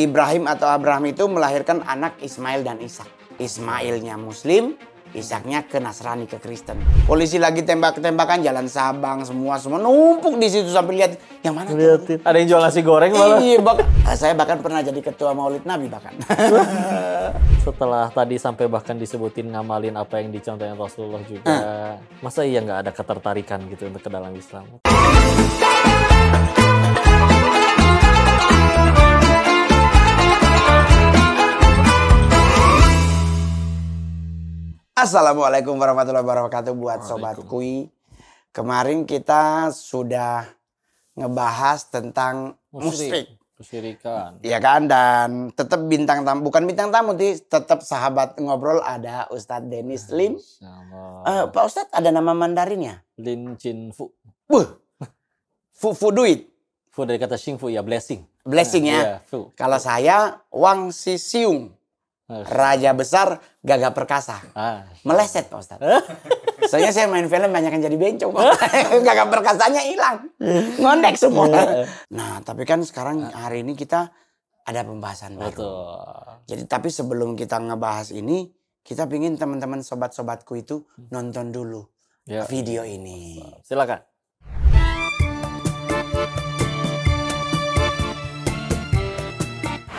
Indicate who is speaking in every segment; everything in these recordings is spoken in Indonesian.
Speaker 1: Ibrahim atau Abraham itu melahirkan anak Ismail dan Ishak. Ismailnya Muslim, Ishaknya ke Nasrani ke Kristen. Polisi lagi tembak-tembakan jalan Sabang semua semua numpuk di situ sampai lihat yang mana?
Speaker 2: Ada yang jual nasi goreng malah. Iya,
Speaker 1: bak ah, saya bahkan pernah jadi ketua Maulid Nabi bahkan.
Speaker 2: Setelah tadi sampai bahkan disebutin ngamalin apa yang dicontohin Rasulullah juga. Hmm. Masa iya nggak ada ketertarikan gitu untuk ke dalam Islam?
Speaker 1: Assalamualaikum warahmatullahi wabarakatuh buat sobat kui. Kemarin kita sudah ngebahas tentang musik
Speaker 2: Kesyirikan. Iya
Speaker 1: kan dan tetap bintang tamu bukan bintang tamu sih tetap sahabat ngobrol ada Ustadz Denis Lim. Sama. Uh, eh, Pak Ustadz ada nama Mandarinnya? Lin Chin Fu. Wuh. Fu Fu duit. Fu dari kata Xing Fu ya blessing. Blessing ya. Yeah, Kalau saya Wang Si Siung. Raja besar gagah perkasa. Ah. Meleset Pak Ustadz. Soalnya saya main film banyak yang jadi bencong gagah perkasanya hilang. Ngondek semua. nah tapi kan sekarang hari ini kita ada pembahasan baru. Betul. Jadi tapi sebelum kita ngebahas ini, kita pingin teman-teman sobat-sobatku itu hmm. nonton dulu ya. video ini. Silakan.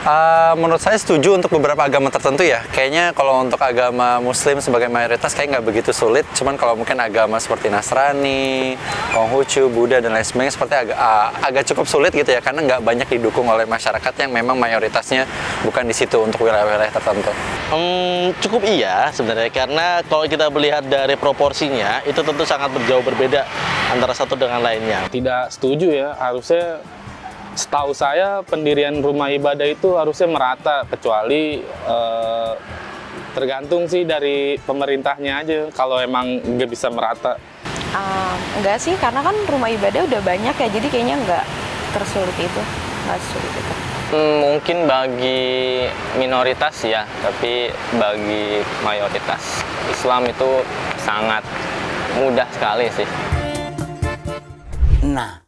Speaker 2: Uh, menurut saya setuju untuk beberapa agama tertentu ya. Kayaknya kalau untuk agama Muslim sebagai mayoritas kayak nggak begitu sulit. Cuman kalau mungkin agama seperti Nasrani, Konghucu, Buddha dan lain sebagainya seperti agak uh, eh, agak cukup sulit gitu ya karena nggak banyak didukung oleh masyarakat yang memang mayoritasnya bukan di situ untuk wilayah-wilayah tertentu. Hmm, cukup iya sebenarnya karena kalau kita melihat dari proporsinya itu tentu sangat berjauh berbeda antara satu dengan lainnya. Tidak setuju ya harusnya setahu saya pendirian rumah ibadah itu harusnya merata kecuali eh, tergantung sih dari pemerintahnya aja kalau emang nggak bisa merata. Um, ah, enggak sih karena kan rumah ibadah udah banyak ya jadi kayaknya nggak tersulit itu nggak sulit itu. Hmm, mungkin bagi minoritas ya tapi bagi mayoritas Islam itu sangat mudah sekali sih.
Speaker 1: Nah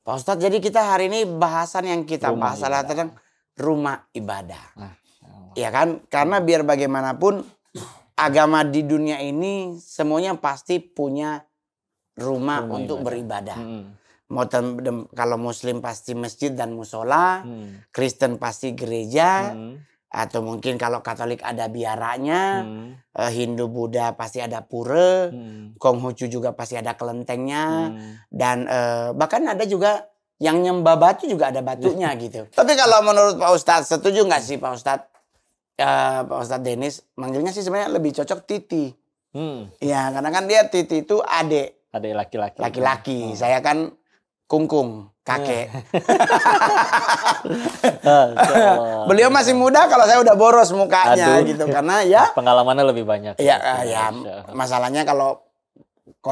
Speaker 1: Pak Ustadz, jadi kita hari ini bahasan yang kita rumah bahas adalah tentang rumah ibadah. Nah, ya iya kan? Karena biar bagaimanapun agama di dunia ini semuanya pasti punya rumah, rumah untuk ibadah. beribadah. Hmm. kalau muslim pasti masjid dan musola, hmm. Kristen pasti gereja, hmm atau mungkin kalau Katolik ada biaranya, hmm. Eh, Hindu Buddha pasti ada pura, hmm. Konghucu juga pasti ada kelentengnya, hmm. dan eh, bahkan ada juga yang nyembah batu juga ada batunya gitu. Tapi kalau menurut Pak Ustadz setuju nggak sih Pak Ustadz? Eh, Pak Ustadz Denis manggilnya sih sebenarnya lebih cocok Titi. Hmm. Ya karena kan dia Titi itu adik. Adik laki-laki. Laki-laki. Hmm. Saya kan kungkung. -kung kakek. Beliau masih muda kalau saya udah boros mukanya Aduh. gitu karena ya
Speaker 2: pengalamannya lebih banyak. Ya, iya, ya, ya
Speaker 1: masalahnya kalau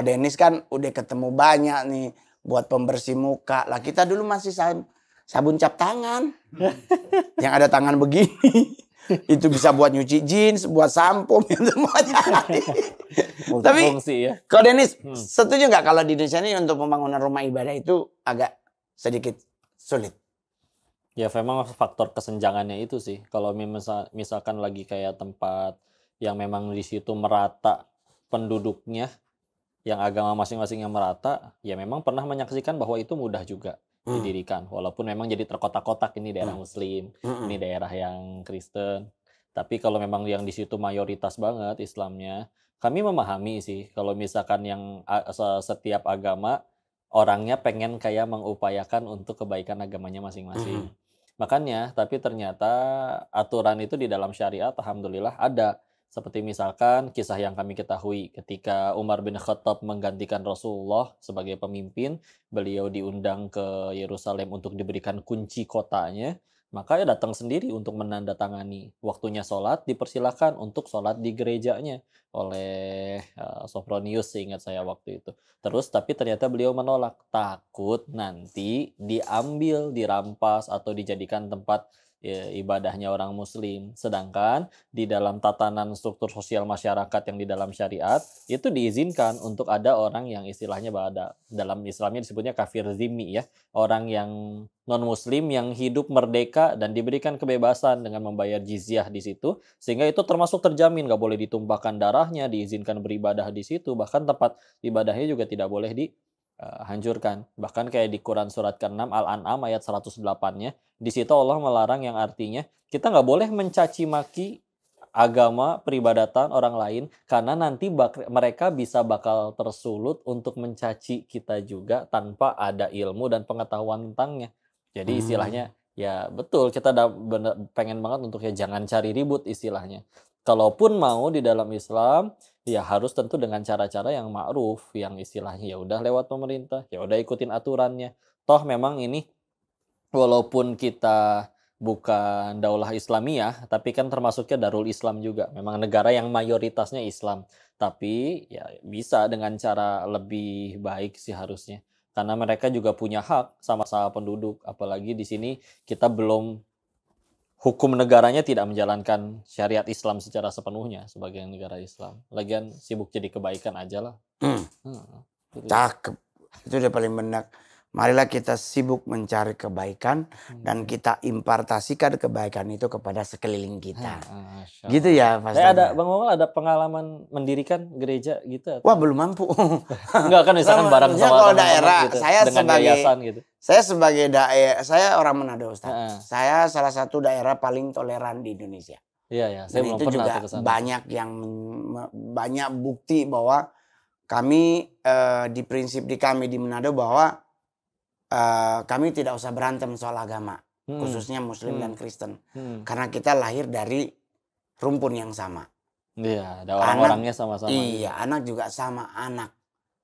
Speaker 1: Denis kan udah ketemu banyak nih buat pembersih muka. Lah kita dulu masih sabun cap tangan. yang ada tangan begini. itu bisa buat nyuci jeans, buat sampo, semuanya.
Speaker 2: Tapi ya.
Speaker 1: Kalau Denis hmm. setuju nggak kalau di Indonesia ini untuk pembangunan rumah ibadah itu agak sedikit sulit.
Speaker 2: Ya memang faktor kesenjangannya itu sih. Kalau misalkan lagi kayak tempat yang memang di situ merata penduduknya, yang agama masing-masingnya merata, ya memang pernah menyaksikan bahwa itu mudah juga hmm. didirikan. Walaupun memang jadi terkotak-kotak ini daerah hmm. Muslim, hmm. ini daerah yang Kristen. Tapi kalau memang yang di situ mayoritas banget Islamnya, kami memahami sih kalau misalkan yang setiap agama orangnya pengen kayak mengupayakan untuk kebaikan agamanya masing-masing. Mm -hmm. Makanya, tapi ternyata aturan itu di dalam syariat, alhamdulillah ada. Seperti misalkan kisah yang kami ketahui ketika Umar bin Khattab menggantikan Rasulullah sebagai pemimpin, beliau diundang ke Yerusalem untuk diberikan kunci kotanya maka ya datang sendiri untuk menandatangani. Waktunya sholat dipersilahkan untuk sholat di gerejanya oleh uh, eh, Sophronius seingat saya waktu itu. Terus tapi ternyata beliau menolak, takut nanti diambil, dirampas atau dijadikan tempat ya, ibadahnya orang muslim. Sedangkan di dalam tatanan struktur sosial masyarakat yang di dalam syariat itu diizinkan untuk ada orang yang istilahnya ada dalam Islamnya disebutnya kafir zimmi ya, orang yang non muslim yang hidup merdeka dan diberikan kebebasan dengan membayar jizyah di situ sehingga itu termasuk terjamin nggak boleh ditumpahkan darahnya diizinkan beribadah di situ bahkan tempat ibadahnya juga tidak boleh di Eh, hancurkan. Bahkan kayak di Quran surat ke-6 Al-An'am ayat 108-nya, di situ Allah melarang yang artinya kita nggak boleh mencaci maki agama peribadatan orang lain karena nanti bak mereka bisa bakal tersulut untuk mencaci kita juga tanpa ada ilmu dan pengetahuan tentangnya. Jadi hmm. istilahnya ya betul kita bener, pengen banget untuk ya jangan cari ribut istilahnya. Kalaupun mau di dalam Islam ya harus tentu dengan cara-cara yang ma'ruf yang istilahnya ya udah lewat pemerintah ya udah ikutin aturannya toh memang ini walaupun kita bukan daulah islamiyah tapi kan termasuknya darul islam juga memang negara yang mayoritasnya islam tapi ya bisa dengan cara lebih baik sih harusnya karena mereka juga punya hak sama-sama penduduk apalagi di sini kita belum hukum negaranya tidak menjalankan syariat Islam secara sepenuhnya sebagai negara Islam. Lagian sibuk jadi kebaikan aja lah. Hmm. Hmm. Cakep. Itu udah paling menak.
Speaker 1: Marilah kita sibuk mencari kebaikan hmm. dan kita impartasikan kebaikan itu kepada sekeliling kita. Hmm, gitu ya Pak. Eh, saya ada
Speaker 2: Bang Mamal ada pengalaman mendirikan gereja gitu? Atau? Wah belum mampu. Enggak kan misalkan nah, sama kalau daerah gitu, saya sebagai yayasan, gitu.
Speaker 1: saya sebagai daerah saya orang Manado Ustaz. Hmm. Saya salah satu daerah paling toleran di Indonesia.
Speaker 2: Iya ya, saya dan itu juga banyak
Speaker 1: yang banyak bukti bahwa kami eh, di prinsip di kami di Manado bahwa uh, kami tidak usah berantem soal agama, hmm. khususnya Muslim hmm. dan Kristen, hmm. karena kita lahir dari rumpun yang sama.
Speaker 2: Iya, ada orang-orangnya sama-sama. Gitu. Iya,
Speaker 1: anak juga sama anak,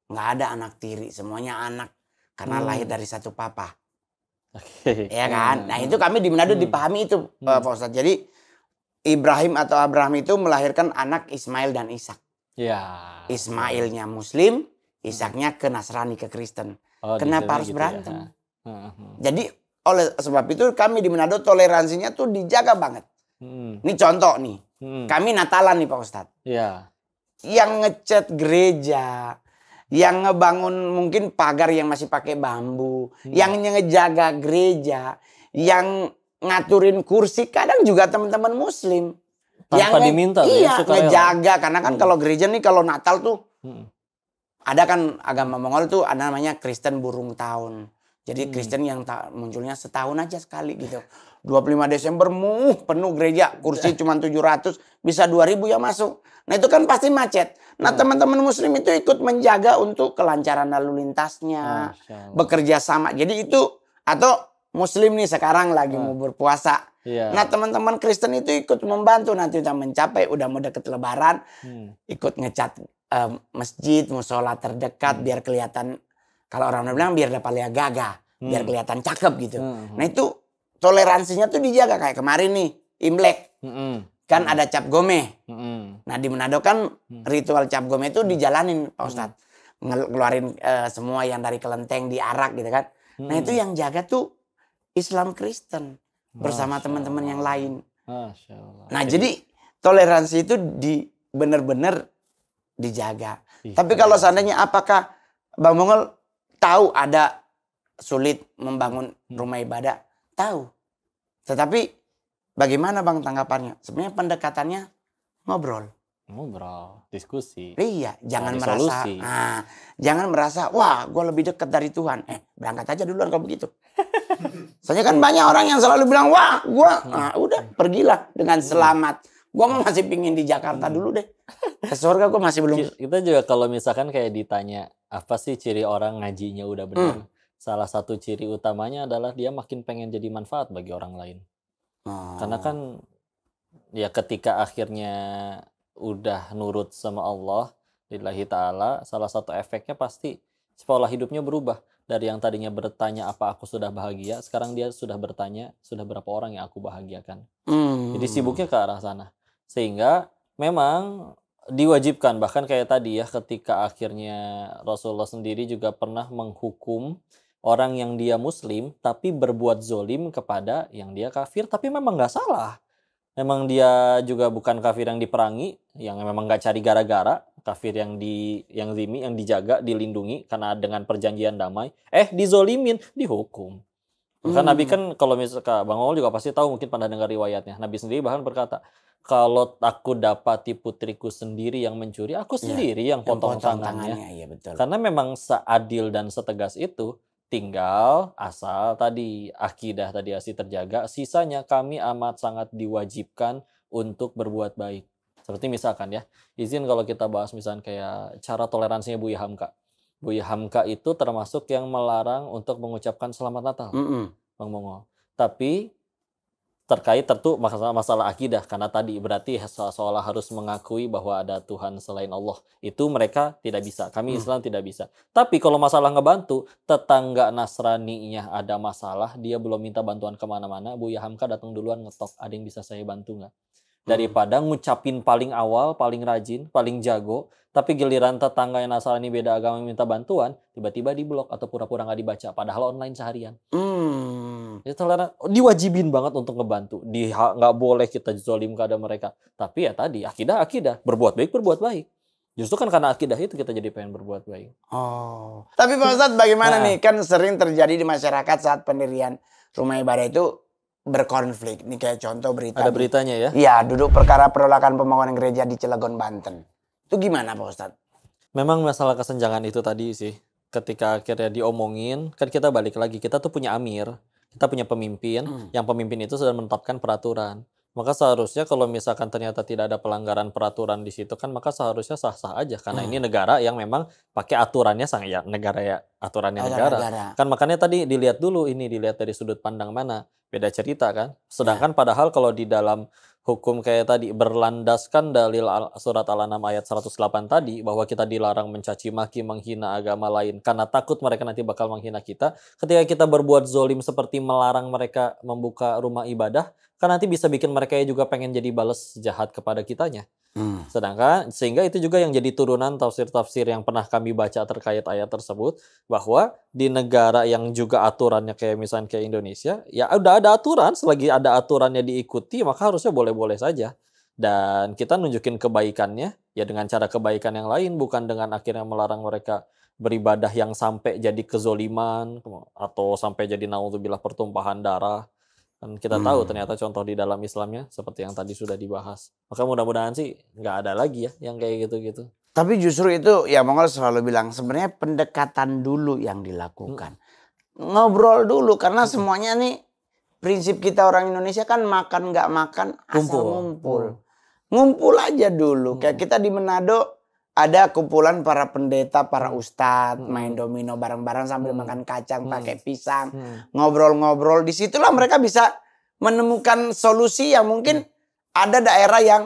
Speaker 1: nggak ada anak tiri, semuanya anak karena hmm. lahir dari satu papa.
Speaker 2: Oke. Okay. Ya kan? Hmm. Nah, itu kami di Manado hmm.
Speaker 1: dipahami itu, eh, hmm. Pak Ustadz. Jadi Ibrahim atau Abraham itu melahirkan anak Ismail dan Ishak. Ya. Ismailnya Muslim, hmm. Ishaknya ke Nasrani ke Kristen. Oh, Kenapa harus gitu ya? berantem? Ya. Jadi oleh sebab itu kami di Manado toleransinya tuh dijaga banget. Hmm. Ini contoh nih. Hmm. Kami Natalan nih Pak Ustad, Iya. Yang ngecat gereja, yang ngebangun mungkin pagar yang masih pakai bambu, hmm. yang ngejaga gereja, yang ngaturin kursi kadang juga teman-teman muslim
Speaker 2: tanpa yang diminta ya, iya ya, ngejaga
Speaker 1: karena kan hmm. kalau gereja nih kalau Natal tuh hmm ada kan agama Mongol itu ada namanya Kristen burung tahun. Jadi hmm. Kristen yang munculnya setahun aja sekali gitu. 25 Desember muh penuh gereja, kursi cuma 700, bisa 2000 ya masuk. Nah itu kan pasti macet. Nah hmm. teman-teman hmm. muslim itu ikut menjaga untuk kelancaran lalu lintasnya, bekerja sama. Jadi itu atau Muslim nih sekarang lagi ah. mau berpuasa. Yeah. Nah teman-teman Kristen itu ikut membantu nanti udah mencapai udah mau deket Lebaran, hmm. ikut ngecat um, masjid, musola terdekat hmm. biar kelihatan kalau orang bilang biar dapat lihat gagah, hmm. biar kelihatan cakep gitu. Hmm. hmm. Nah itu toleransinya tuh dijaga kayak kemarin nih Imlek. Hmm, hmm. Kan hmm. ada cap gome. Hmm. Nah di Manado kan ritual cap gome itu dijalanin Pak Ustad Hmm. Ngeluarin uh, semua yang dari kelenteng diarak gitu kan. Hmm. Nah itu yang jaga tuh Islam Kristen bersama teman-teman yang lain.
Speaker 2: Masya Allah.
Speaker 1: Nah, jadi toleransi itu di benar-benar dijaga. Ih, iya. Tapi kalau seandainya apakah Bang Mongol tahu ada sulit membangun hmm. rumah ibadah? Tahu. Tetapi bagaimana Bang tanggapannya? Sebenarnya pendekatannya
Speaker 2: ngobrol. Ngobrol, diskusi. Iya, jangan merasa nah,
Speaker 1: jangan merasa wah, gue lebih dekat dari Tuhan. Eh, berangkat aja duluan kalau begitu.
Speaker 2: Saya kan banyak orang yang selalu bilang, wah gue,
Speaker 1: nah udah pergilah dengan selamat. Gue mau masih pingin di Jakarta dulu deh. Ke surga gue masih belum.
Speaker 2: Kita juga kalau misalkan kayak ditanya, apa sih ciri orang ngajinya udah benar? Hmm. Salah satu ciri utamanya adalah dia makin pengen jadi manfaat bagi orang lain. Hmm. Karena kan ya ketika akhirnya udah nurut sama Allah, lillahi ta'ala, salah satu efeknya pasti Pola hidupnya berubah dari yang tadinya bertanya apa aku sudah bahagia, sekarang dia sudah bertanya sudah berapa orang yang aku bahagiakan. Hmm. Jadi sibuknya ke arah sana. Sehingga memang diwajibkan bahkan kayak tadi ya ketika akhirnya Rasulullah sendiri juga pernah menghukum orang yang dia muslim tapi berbuat zolim kepada yang dia kafir tapi memang nggak salah memang dia juga bukan kafir yang diperangi yang memang nggak cari gara-gara kafir yang di yang zimi yang dijaga dilindungi karena dengan perjanjian damai eh dizolimin dihukum karena hmm. Nabi kan kalau misalkan Bang Ol juga pasti tahu mungkin pada dengar riwayatnya Nabi sendiri bahkan berkata kalau aku dapati putriku sendiri yang mencuri aku iya, sendiri ya, yang potong, yang potong tangannya, tangannya ya betul. karena memang seadil dan setegas itu tinggal asal tadi akidah tadi asli terjaga sisanya kami amat sangat diwajibkan untuk berbuat baik seperti misalkan ya, izin kalau kita bahas misalkan kayak cara toleransinya Buya Hamka. Buya Hamka itu termasuk yang melarang untuk mengucapkan selamat Natal, mm hmm Bang Mongol. Tapi terkait tertu masalah masalah akidah karena tadi berarti seolah olah harus mengakui bahwa ada Tuhan selain Allah itu mereka tidak bisa kami mm. Islam tidak bisa tapi kalau masalah ngebantu tetangga Nasrani-nya ada masalah dia belum minta bantuan kemana-mana Buya Hamka datang duluan ngetok ada yang bisa saya bantu nggak daripada ngucapin paling awal, paling rajin, paling jago, tapi giliran tetangga yang asal ini beda agama minta bantuan, tiba-tiba diblok atau pura-pura nggak dibaca, padahal online seharian. Hmm. Itu toleran, diwajibin banget untuk ngebantu. Di nggak boleh kita zolim keadaan mereka. Tapi ya tadi akidah akidah, berbuat baik berbuat baik. Justru kan karena akidah itu kita jadi pengen berbuat baik.
Speaker 1: Oh. Tapi Pak Ustadz bagaimana nah. nih? Kan sering terjadi di masyarakat saat pendirian rumah ibadah itu berkonflik. Ini kayak contoh berita. Ada beritanya ya? Iya, duduk perkara penolakan pembangunan gereja di Cilegon, Banten. Itu gimana
Speaker 2: Pak Ustadz? Memang masalah kesenjangan itu tadi sih. Ketika akhirnya diomongin, kan kita balik lagi. Kita tuh punya amir, kita punya pemimpin. Hmm. Yang pemimpin itu sudah menetapkan peraturan. Maka seharusnya kalau misalkan ternyata tidak ada pelanggaran peraturan di situ kan maka seharusnya sah-sah aja karena hmm. ini negara yang memang pakai aturannya sang ya negara ya aturannya negara. negara. Kan makanya tadi dilihat dulu ini dilihat dari sudut pandang mana beda cerita kan. Ya. Sedangkan ya. padahal kalau di dalam hukum kayak tadi berlandaskan dalil surat Al-An'am ayat 108 tadi bahwa kita dilarang mencaci maki, menghina agama lain karena takut mereka nanti bakal menghina kita. Ketika kita berbuat zolim seperti melarang mereka membuka rumah ibadah, kan nanti bisa bikin mereka juga pengen jadi balas jahat kepada kitanya. Hmm. Sedangkan sehingga itu juga yang jadi turunan tafsir-tafsir yang pernah kami baca terkait ayat tersebut bahwa di negara yang juga aturannya kayak misalnya kayak Indonesia, ya udah ada aturan, selagi ada aturannya diikuti maka harusnya boleh-boleh saja. Dan kita nunjukin kebaikannya ya dengan cara kebaikan yang lain bukan dengan akhirnya melarang mereka beribadah yang sampai jadi kezoliman atau sampai jadi naudzubillah pertumpahan darah dan kita hmm. tahu ternyata contoh di dalam Islamnya seperti yang tadi sudah dibahas maka mudah-mudahan sih nggak ada lagi ya yang kayak gitu-gitu
Speaker 1: tapi justru itu ya Mongol selalu bilang sebenarnya pendekatan dulu yang dilakukan hmm. ngobrol dulu karena hmm. semuanya nih prinsip kita orang Indonesia kan makan nggak makan asal ngumpul ngumpul, hmm. ngumpul aja dulu hmm. kayak kita di Manado ada kumpulan para pendeta, para ustadz hmm. main domino bareng-bareng sambil hmm. makan kacang hmm. pakai pisang, hmm. ngobrol-ngobrol. Hmm. Disitulah mereka bisa menemukan solusi yang mungkin hmm. ada daerah yang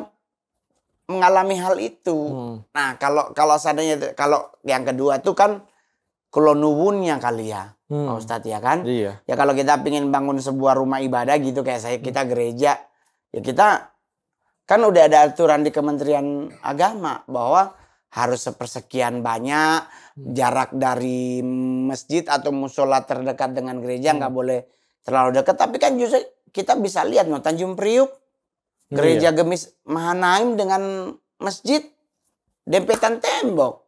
Speaker 1: mengalami hal itu. Hmm. Nah kalau kalau seandainya kalau yang kedua itu kan kelonuwunnya kali ya, hmm. Ustadz ya kan? Iya. Ya kalau kita pingin bangun sebuah rumah ibadah gitu kayak saya kita hmm. gereja, ya kita kan udah ada aturan di Kementerian Agama bahwa harus sepersekian banyak hmm. jarak dari masjid atau musola terdekat dengan gereja nggak hmm. boleh terlalu dekat tapi kan justru kita bisa lihat no Tanjung Priuk iya. gereja iya. Gemis Mahanaim dengan masjid dempetan tembok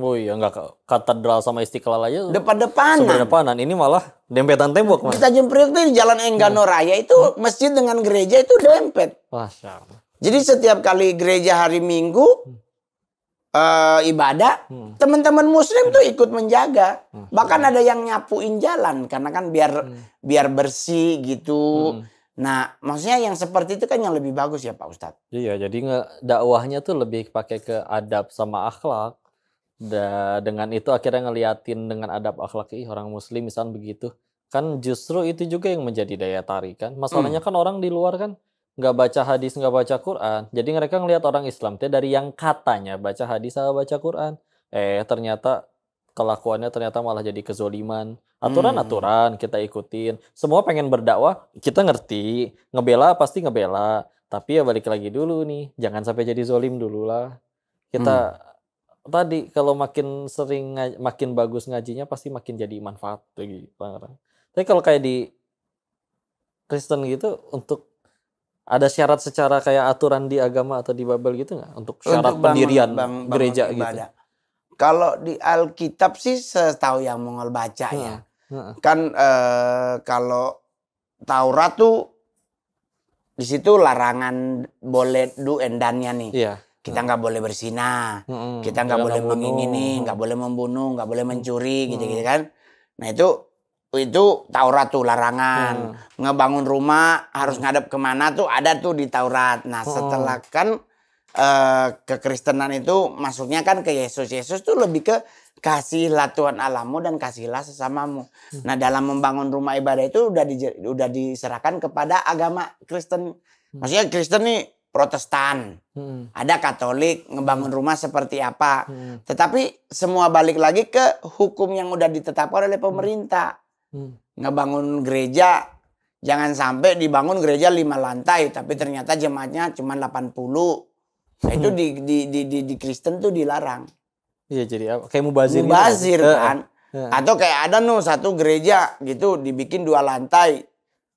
Speaker 2: Oh iya nggak katedral sama istiqlal aja depan-depanan depanan ini malah dempetan tembok mas.
Speaker 1: Tanjung Priuk di Jalan Enggano hmm. Raya itu hmm. masjid dengan gereja itu dempet
Speaker 2: Masya Allah.
Speaker 1: jadi setiap kali gereja hari Minggu hmm uh, ibadah, hmm. teman-teman Muslim hmm. tuh ikut menjaga. Hmm. Bahkan ada yang nyapuin jalan karena kan biar hmm. biar bersih gitu. Hmm. Nah, maksudnya yang seperti itu kan yang lebih bagus ya Pak Ustadz.
Speaker 2: Iya, jadi nge, dakwahnya tuh lebih pakai ke adab sama akhlak. Da, dengan itu akhirnya ngeliatin dengan adab akhlak ih orang Muslim misalnya begitu. Kan justru itu juga yang menjadi daya tarik kan. Masalahnya hmm. kan orang di luar kan nggak baca hadis nggak baca Quran jadi mereka ngelihat orang Islam teh dari yang katanya baca hadis sama baca Quran eh ternyata kelakuannya ternyata malah jadi kezoliman aturan hmm. aturan kita ikutin semua pengen berdakwah kita ngerti ngebela pasti ngebela tapi ya balik lagi dulu nih jangan sampai jadi zolim dulu lah kita hmm. tadi kalau makin sering makin bagus ngajinya pasti makin jadi manfaat lagi gitu, orang tapi kalau kayak di Kristen gitu untuk ada syarat secara kayak aturan di agama atau di Babel gitu nggak untuk syarat untuk bangun, pendirian bang, bangun gereja bangun gitu?
Speaker 1: Kalau di Alkitab sih setahu yang Mongol baca ya. Kan eh, kalau Taurat tuh di situ larangan boleh do and done-nya nih. Iya. Kita nggak boleh bersina,
Speaker 2: kita nggak boleh mengingini,
Speaker 1: nggak boleh membunuh, nggak boleh mencuri, gitu-gitu kan. Nah itu itu Taurat tuh larangan hmm. ngebangun rumah harus hmm. ngadep kemana tuh ada tuh di Taurat. Nah oh. setelah kan ke eh, kekristenan itu masuknya kan ke Yesus. Yesus tuh lebih ke kasihlah Tuhan Allahmu dan kasihlah sesamamu. Hmm. Nah dalam membangun rumah ibadah itu udah di, udah diserahkan kepada agama Kristen. Hmm. Maksudnya Kristen nih Protestan, hmm. ada Katolik ngebangun hmm. rumah seperti apa. Hmm. Tetapi semua balik lagi ke hukum yang udah ditetapkan oleh pemerintah hmm. ngebangun gereja jangan sampai dibangun gereja lima lantai tapi ternyata jemaatnya cuma 80 nah, itu hmm. di, di di di di Kristen tuh dilarang
Speaker 2: iya jadi kayak mubazir gitu mubazir gitu. kan uh,
Speaker 1: atau kayak ada nu satu gereja gitu dibikin dua lantai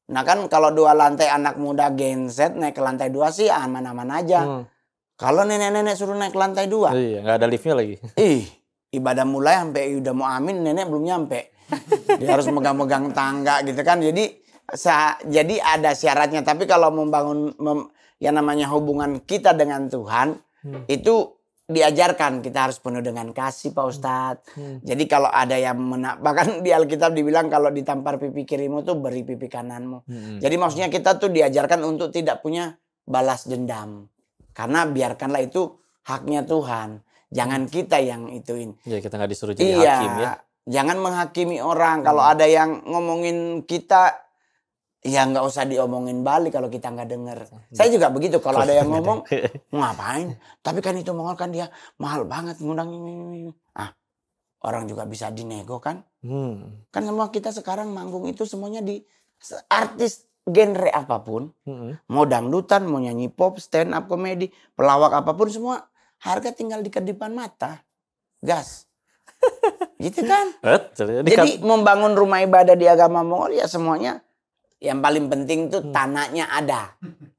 Speaker 1: nah kan kalau dua lantai anak muda genset naik ke lantai dua sih aman-aman aja hmm. kalau nenek-nenek suruh naik ke lantai dua iya nggak ada liftnya lagi ih ibadah mulai sampai udah mau amin nenek belum nyampe dia harus megang-megang tangga gitu kan. Jadi jadi ada syaratnya. Tapi kalau membangun mem, yang namanya hubungan kita dengan Tuhan hmm. itu diajarkan kita harus penuh dengan kasih Pak Ustadz. Hmm. hmm. Jadi kalau ada yang menak, bahkan di Alkitab dibilang kalau ditampar pipi kirimu tuh beri pipi kananmu. Hmm, hmm. Jadi maksudnya kita tuh diajarkan untuk tidak punya balas dendam. Karena biarkanlah itu haknya Tuhan. Jangan hmm. kita yang ituin.
Speaker 2: Ya kita nggak disuruh
Speaker 1: jadi iya, hakim ya. Jangan menghakimi orang. Hmm. Kalau ada yang ngomongin kita, ya nggak usah diomongin balik kalau kita nggak denger. Hmm. Saya juga begitu. Kalau ada yang ngomong, ngapain? Tapi kan itu mongol kan dia mahal banget ngundang Ah, orang juga bisa dinego kan? Hmm. Kan semua kita sekarang manggung itu semuanya di artis genre apapun, hmm. mau dangdutan, mau nyanyi pop, stand up komedi, pelawak apapun semua harga tinggal di kedipan mata, gas.
Speaker 2: Gitu kan? Jadi
Speaker 1: membangun rumah ibadah di agama Mongol ya semuanya yang paling penting tuh hmm. tanahnya ada.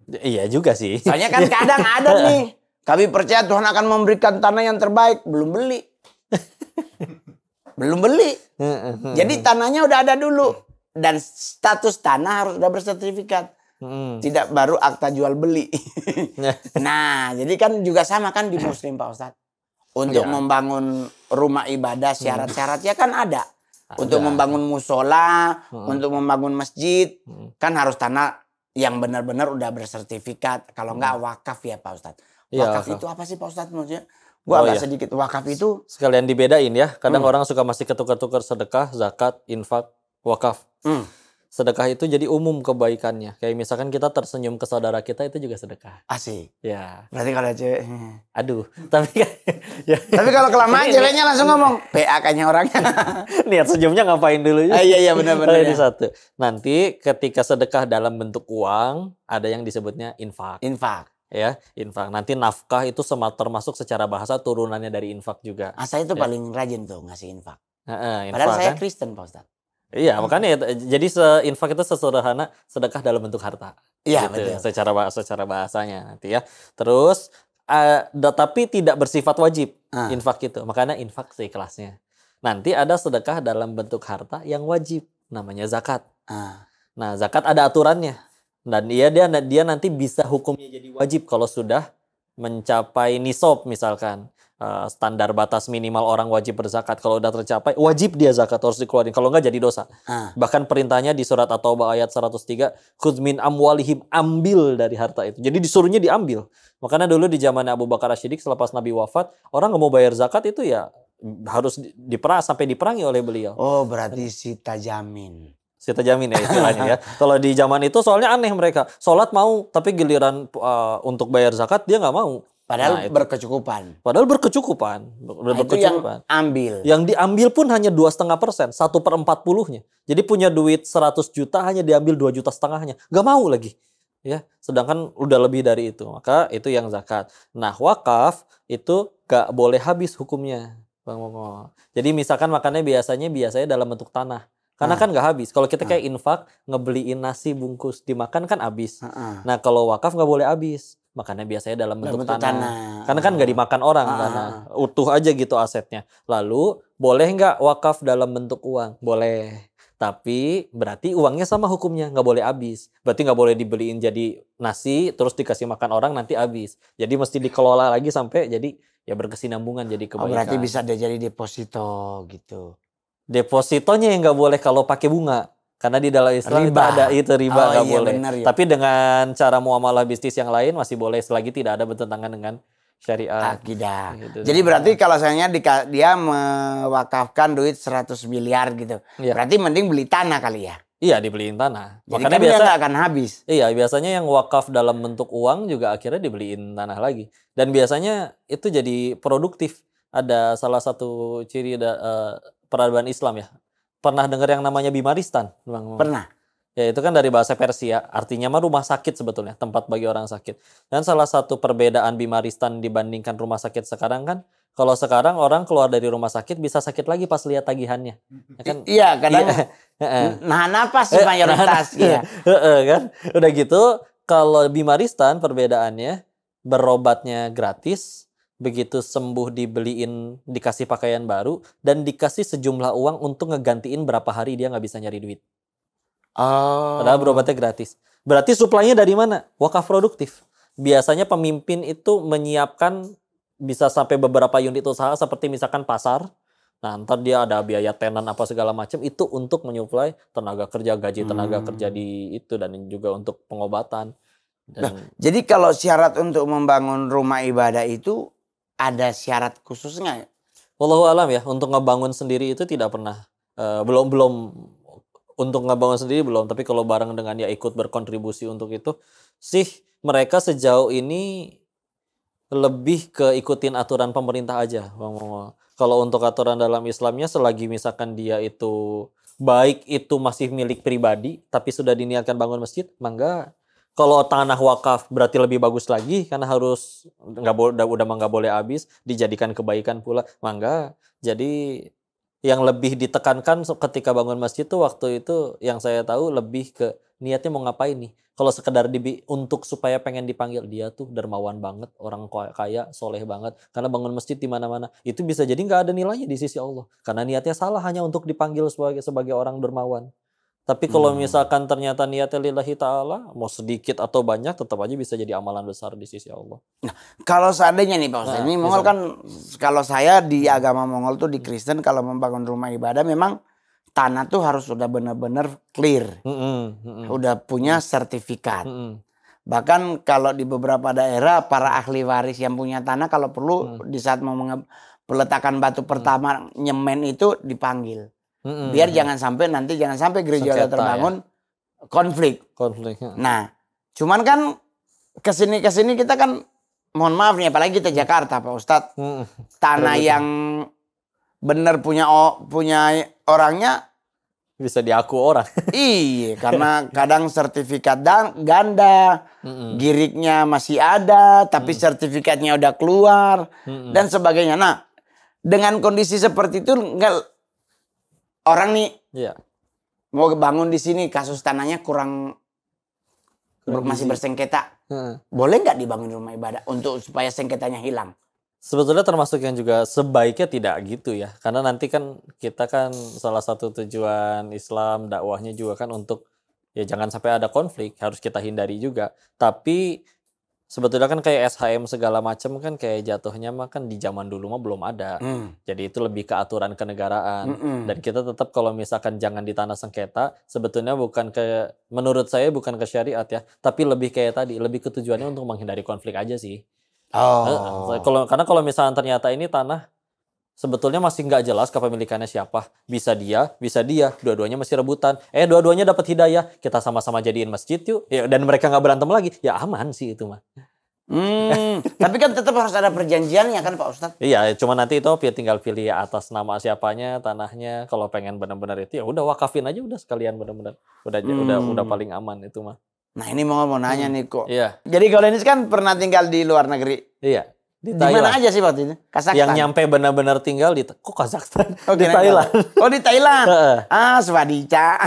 Speaker 2: Iya juga sih. Soalnya kan kadang ada nih.
Speaker 1: Kami percaya Tuhan akan memberikan tanah yang terbaik. Belum beli. Belum beli. Jadi tanahnya udah ada dulu. Dan status tanah harus udah bersertifikat. Hmm. Tidak baru akta jual beli. nah, jadi kan juga sama kan di Muslim Pak Ustadz untuk ya. membangun rumah ibadah hmm. syarat-syaratnya kan ada. ada. Untuk membangun musola, hmm. untuk membangun masjid hmm. kan harus tanah yang benar-benar udah bersertifikat. Kalau hmm. nggak wakaf ya Pak Ustadz. Iya, wakaf ya, itu apa sih Pak Ustadz maksudnya? Gua oh, agak iya.
Speaker 2: sedikit wakaf itu sekalian dibedain ya. Kadang hmm. orang suka masih ketukar-tukar sedekah, zakat, infak, wakaf. Hmm sedekah itu jadi umum kebaikannya. Kayak misalkan kita tersenyum ke saudara kita itu juga sedekah. Asik. Ya. Berarti kalau cewek, eh. aduh. Tapi kan, ya. Tapi kalau kelamaan ceweknya langsung
Speaker 1: ngomong, pa kayaknya orangnya.
Speaker 2: Niat senyumnya ngapain dulu ya. Ah, iya iya benar-benar. Ini ya. satu. Nanti ketika sedekah dalam bentuk uang, ada yang disebutnya infak. Infak ya infak nanti nafkah itu semata termasuk secara bahasa turunannya dari infak juga ah saya itu ya. paling rajin tuh ngasih infak, uh, uh, infak padahal kan? saya Kristen pak Ustaz. Iya, makanya ya, jadi infak itu sesederhana sedekah dalam bentuk harta. Iya, gitu, betul. Secara secara bahasanya nanti ya. Terus uh, eh, tetapi tidak bersifat wajib ah. infak itu. Makanya infak sih kelasnya. Nanti ada sedekah dalam bentuk harta yang wajib, namanya zakat. Ah. Nah, zakat ada aturannya. Dan dia dia dia nanti bisa hukumnya jadi wajib kalau sudah mencapai nisob misalkan. Eh, standar batas minimal orang wajib berzakat. Kalau udah tercapai, wajib dia zakat harus dikeluarin. Kalau enggak jadi dosa. Ah. Bahkan perintahnya di surat atau taubah ayat 103, "Khudmin amwalihim," ambil dari harta itu. Jadi disuruhnya diambil. Makanya dulu di zaman Abu Bakar Ashidik selepas Nabi wafat, orang nggak mau bayar zakat itu ya harus diperas sampai diperangi oleh beliau. Oh, berarti si tajamin kita jamin ya istilahnya ya. Kalau di zaman itu soalnya aneh mereka, sholat mau tapi giliran uh, untuk bayar zakat dia nggak mau. Padahal nah, berkecukupan. Padahal berkecukupan. Ber nah, berkecukupan. Itu yang ambil. Yang diambil pun hanya dua setengah persen, satu per empat puluhnya. Jadi punya duit 100 juta hanya diambil dua juta setengahnya. Gak mau lagi. Ya, sedangkan udah lebih dari itu. Maka itu yang zakat. Nah, wakaf itu gak boleh habis hukumnya, Bang Mongo. Jadi misalkan makannya biasanya biasanya dalam bentuk tanah. Karena ah. kan nggak habis. Kalau kita kayak ah. infak ngebeliin nasi bungkus dimakan kan habis. Ah, nah kalau wakaf nggak boleh habis. Makanya biasanya dalam bentuk, bentuk tanah. tanah. Karena kan nggak ah. dimakan orang ah. tanah, ah, ah. utuh aja gitu asetnya. Lalu boleh nggak wakaf dalam bentuk uang? Boleh. Tapi berarti uangnya sama hukumnya, nggak boleh habis. Berarti nggak boleh dibeliin jadi nasi, terus dikasih makan orang nanti habis. Jadi mesti dikelola lagi sampai jadi ya berkesinambungan jadi kebaikan. Oh, berarti bisa dia jadi deposito gitu. Depositonya yang nggak boleh kalau pakai bunga. Karena di dalam Islam riba. ada itu riba oh, nggak oh, iya, boleh. Bener, iya. Tapi dengan cara muamalah bisnis yang lain masih boleh selagi tidak ada bertentangan dengan syariah. Akidah. Gitu. Jadi berarti
Speaker 1: kalau saya dia mewakafkan duit 100 miliar gitu.
Speaker 2: Ya. Berarti mending
Speaker 1: beli tanah kali ya.
Speaker 2: Iya dibeliin tanah. Jadi kan Makanya biasa akan habis. Iya biasanya yang wakaf dalam bentuk uang juga akhirnya dibeliin tanah lagi. Dan biasanya itu jadi produktif. Ada salah satu ciri da, uh, peradaban Islam ya Pernah dengar yang namanya Bimaristan? Bang? Pernah. Ya itu kan dari bahasa Persia, artinya mah rumah sakit sebetulnya, tempat bagi orang sakit. Dan salah satu perbedaan Bimaristan dibandingkan rumah sakit sekarang kan, kalau sekarang orang keluar dari rumah sakit bisa sakit lagi pas lihat tagihannya. Ya kan? I iya, kadang iya. nahan napas sih eh, mayoritas. Iya. kan? Udah gitu, kalau Bimaristan perbedaannya berobatnya gratis, begitu sembuh dibeliin dikasih pakaian baru dan dikasih sejumlah uang untuk ngegantiin berapa hari dia nggak bisa nyari duit. Oh. Padahal berobatnya gratis. Berarti suplainya dari mana? Wakaf produktif. Biasanya pemimpin itu menyiapkan bisa sampai beberapa unit usaha seperti misalkan pasar. Nah, ntar dia ada biaya tenan apa segala macam itu untuk menyuplai tenaga kerja, gaji tenaga hmm. kerja di itu dan juga untuk pengobatan. Dan... Nah,
Speaker 1: jadi kalau syarat untuk membangun rumah ibadah itu ada syarat khususnya.
Speaker 2: ya? Wallahu alam ya, untuk ngebangun sendiri itu tidak pernah uh, belum belum untuk ngebangun sendiri belum, tapi kalau bareng dengan ya ikut berkontribusi untuk itu sih mereka sejauh ini lebih ke ikutin aturan pemerintah aja, Bang Kalau untuk aturan dalam Islamnya selagi misalkan dia itu baik itu masih milik pribadi tapi sudah diniatkan bangun masjid, mangga kalau tanah wakaf berarti lebih bagus lagi karena harus nggak udah udah nggak boleh habis dijadikan kebaikan pula mangga. Jadi yang lebih ditekankan ketika bangun masjid itu waktu itu yang saya tahu lebih ke niatnya mau ngapain nih kalau sekedar di untuk supaya pengen dipanggil dia tuh dermawan banget orang kaya soleh banget karena bangun masjid di mana-mana itu bisa jadi nggak ada nilainya di sisi Allah karena niatnya salah hanya untuk dipanggil sebagai sebagai orang dermawan tapi kalau hmm. misalkan ternyata niatnya lillahi ta'ala, mau sedikit atau banyak tetap aja bisa jadi amalan besar di sisi Allah. Nah, kalau seandainya nih Pak Ustaz, nah, ini Mongol kan kalau
Speaker 1: saya di hmm. agama Mongol tuh di hmm. Kristen kalau membangun rumah ibadah memang tanah tuh harus sudah benar-benar clear.
Speaker 2: Hmm, hmm, hmm.
Speaker 1: Udah punya hmm. sertifikat. Hmm. Bahkan kalau di beberapa daerah para ahli waris yang punya tanah kalau perlu hmm. di saat mau peletakan batu pertama hmm. nyemen itu dipanggil
Speaker 2: Hmm. Biar jangan
Speaker 1: sampai nanti jangan sampai gereja Sengketa, terbangun ya? konflik. Konflik. Ya. Nah, cuman kan kesini kesini kita kan mohon maaf nih apalagi kita mm. Jakarta Pak Ustadz hmm. tanah yang benar punya punya orangnya bisa diaku orang. iya, karena kadang sertifikat dan ganda, Mm-mm. giriknya masih ada, tapi Mm-mm. sertifikatnya udah keluar Mm-mm. dan sebagainya. Nah, dengan kondisi seperti itu nggak orang nih iya. mau bangun di sini kasus tanahnya kurang, kurang masih bersengketa. Hmm. Boleh nggak dibangun rumah ibadah untuk supaya sengketanya hilang?
Speaker 2: Sebetulnya termasuk yang juga sebaiknya tidak gitu ya. Karena nanti kan kita kan salah satu tujuan Islam dakwahnya juga kan untuk ya jangan sampai ada konflik, harus kita hindari juga. Tapi sebetulnya kan kayak SHM segala macam kan kayak jatuhnya mah kan di zaman dulu mah belum ada. Mm. Jadi itu lebih ke aturan kenegaraan mm -mm. dan kita tetap kalau misalkan jangan di tanah sengketa sebetulnya bukan ke menurut saya bukan ke syariat ya, tapi lebih kayak tadi lebih ke tujuannya untuk menghindari konflik aja sih. Oh. Kalau karena kalau misalnya ternyata ini tanah Sebetulnya masih nggak jelas kepemilikannya siapa. Bisa dia, bisa dia. Dua-duanya masih rebutan. Eh, dua-duanya dapat hidayah. Kita sama-sama jadiin masjid yuk. Ya, dan mereka nggak berantem lagi. Ya aman sih itu mah. Hmm, tapi kan tetap harus ada perjanjian perjanjiannya kan Pak Ustadz? Iya, cuma nanti itu tinggal pilih atas nama siapanya, tanahnya. Kalau pengen benar-benar itu ya udah wakafin aja udah sekalian benar-benar. Udah hmm. udah udah paling aman itu mah.
Speaker 1: Nah, ini mau mau nanya hmm. nih kok. Iya. Jadi kalau ini kan pernah tinggal di luar negeri. Iya
Speaker 2: di mana aja
Speaker 1: sih waktu itu? Kazakhstan. Yang nyampe
Speaker 2: benar-benar tinggal di kok Kazakhstan? Oh, di Thailand. Oh, di Thailand.
Speaker 1: ah, Swadica.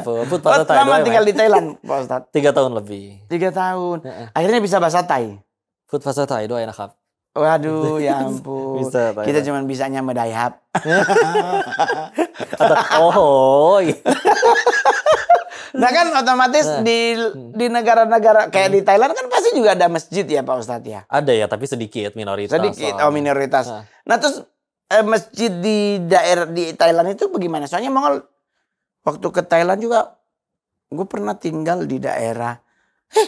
Speaker 2: Oh, oh, Thailand. Lama tinggal ya? di Thailand, Pak Ustaz. Tiga tahun lebih.
Speaker 1: Tiga tahun.
Speaker 2: Akhirnya bisa bahasa Thai. Food bahasa Thai doa enak Waduh, ya ampun. Bisa, ya. Kita
Speaker 1: cuma bisa nyampe dayap. oh, iya nah kan otomatis nah. di di negara-negara kayak hmm. di Thailand kan pasti juga ada masjid ya Pak Ustadz ya.
Speaker 2: Ada ya tapi sedikit minoritas. Sedikit oh, oh. minoritas. Nah.
Speaker 1: nah terus eh, masjid di daerah di Thailand itu bagaimana? Soalnya Mongol waktu ke Thailand juga gue pernah tinggal di daerah eh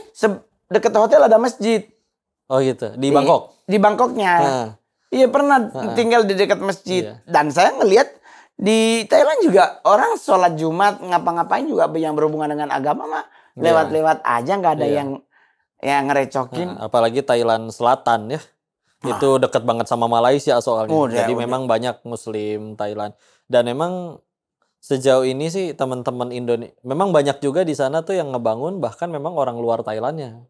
Speaker 1: deket hotel ada masjid.
Speaker 2: Oh gitu di, Bangkok.
Speaker 1: Di Bangkoknya. Nah. Iya pernah nah. tinggal di dekat masjid iya. dan saya ngelihat di Thailand juga orang sholat Jumat ngapa-ngapain juga yang berhubungan dengan agama mah iya. lewat-lewat aja nggak ada yeah. yang
Speaker 2: yang ngerecokin. Nah, apalagi Thailand Selatan ya. Itu dekat banget sama Malaysia soalnya. Udah, Jadi udah. memang banyak muslim Thailand dan memang sejauh ini sih teman-teman Indonesia memang banyak juga di sana tuh yang ngebangun bahkan memang orang luar Thailandnya.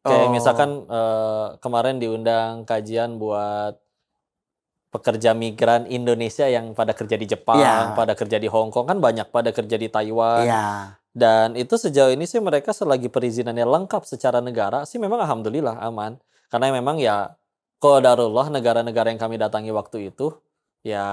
Speaker 2: Kayak oh. misalkan uh, kemarin diundang kajian buat pekerja migran Indonesia yang pada kerja di Jepang, yeah. pada kerja di Hong Kong kan banyak pada kerja di Taiwan. Yeah. Dan itu sejauh ini sih mereka selagi perizinannya lengkap secara negara sih memang alhamdulillah aman. Karena memang ya kodarullah negara-negara yang kami datangi waktu itu ya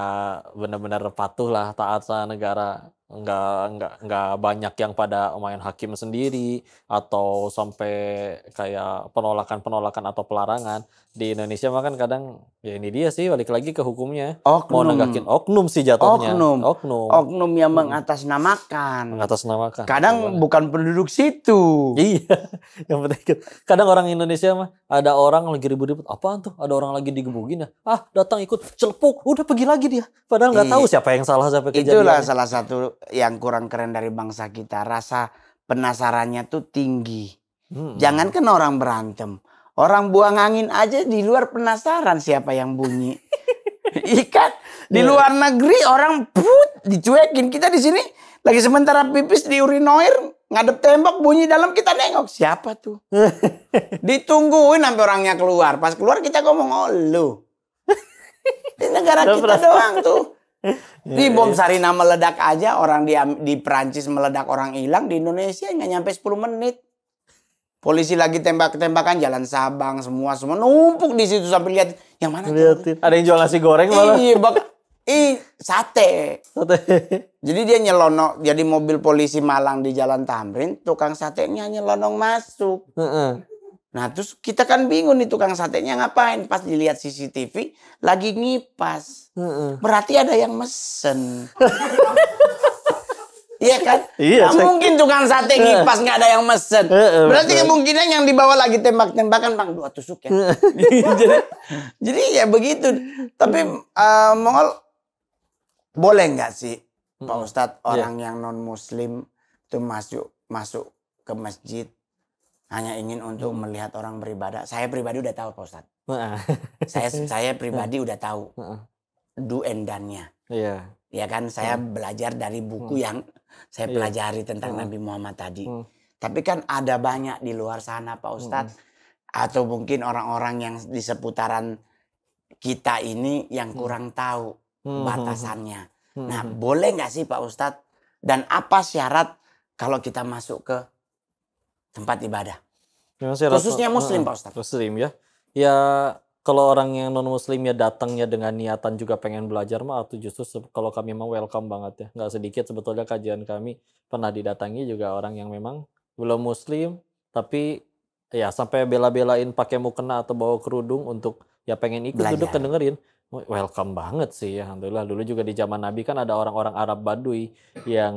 Speaker 2: benar-benar patuh lah taat sama negara nggak nggak nggak banyak yang pada main hakim sendiri atau sampai kayak penolakan penolakan atau pelarangan di Indonesia mah kan kadang ya ini dia sih balik lagi ke hukumnya oknum. mau nenggakin oknum sih jatuhnya oknum oknum oknum yang hmm. mengatasnamakan mengatasnamakan kadang Gimana? bukan penduduk situ iya yang penting kadang orang Indonesia mah ada orang lagi ribut-ribut apaan tuh ada orang lagi digebukin ya ah datang ikut celpuk udah pergi lagi dia padahal nggak iya. tahu siapa yang salah siapa kejadian itulah salah satu yang kurang
Speaker 1: keren dari bangsa kita. Rasa penasarannya tuh tinggi. Hmm. ken kan orang berantem. Orang buang angin aja di luar penasaran siapa yang bunyi. Ikan iya di iya. luar negeri orang put dicuekin. Kita di sini lagi sementara pipis di urinoir ngadep tembok bunyi dalam kita nengok siapa tuh ditungguin sampai orangnya keluar pas keluar kita ngomong oh lu di negara kita doang tuh di bom iya, iya. Sarina meledak aja orang di di Perancis meledak orang hilang di Indonesia nggak nyampe 10 menit. Polisi lagi tembak-tembakan jalan Sabang semua semua numpuk di situ sampai lihat yang
Speaker 2: mana Liatin. Ada yang jual nasi
Speaker 1: goreng malah. Iya, bak Ih, sate. Sate. Jadi dia nyelonok, jadi mobil polisi Malang di Jalan Tamrin, tukang satenya nyelonong masuk. Uh -uh. Nah terus kita kan bingung nih tukang satenya ngapain pas dilihat CCTV lagi ngipas. mm hmm Berarti ada yang mesen. iya kan? Iya. Nah, mungkin tukang sate ngipas nggak ada yang mesen. Uh, uh, Berarti kemungkinan yang dibawa lagi tembak-tembakan bang dua tusuk ya. jadi, jadi ya begitu. Tapi uh, Mongol boleh nggak sih Pak Ustadz iya. orang yeah. yang non Muslim itu masuk masuk ke masjid hanya ingin untuk hmm. melihat orang beribadah. Saya pribadi udah tahu, Pak Ustadz.
Speaker 2: saya saya nah. pribadi
Speaker 1: udah tahu do and done-nya. Iya. Ya kan saya hmm. belajar dari buku hmm. yang
Speaker 2: saya iya. pelajari tentang hmm. Nabi
Speaker 1: Muhammad tadi. Hmm. Tapi kan ada banyak di luar sana, Pak hmm. Ustadz, hmm. atau mungkin orang-orang yang di seputaran kita ini yang hmm. kurang tahu hmm, hmm. batasannya. Hmm. Nah, boleh nggak sih Pak Ustad? Dan apa
Speaker 2: syarat kalau kita masuk ke tempat ibadah. Memang Khususnya rasa, Muslim Pak Ustaz. Muslim ya. Ya kalau orang yang non Muslim ya datangnya dengan niatan juga pengen belajar mah atau justru kalau kami memang welcome banget ya. Nggak sedikit sebetulnya kajian kami pernah didatangi juga orang yang memang belum Muslim tapi ya sampai bela-belain pakai mukena atau bawa kerudung untuk ya pengen ikut belajar. duduk dengerin. welcome banget sih ya alhamdulillah dulu juga di zaman Nabi kan ada orang-orang Arab badui yang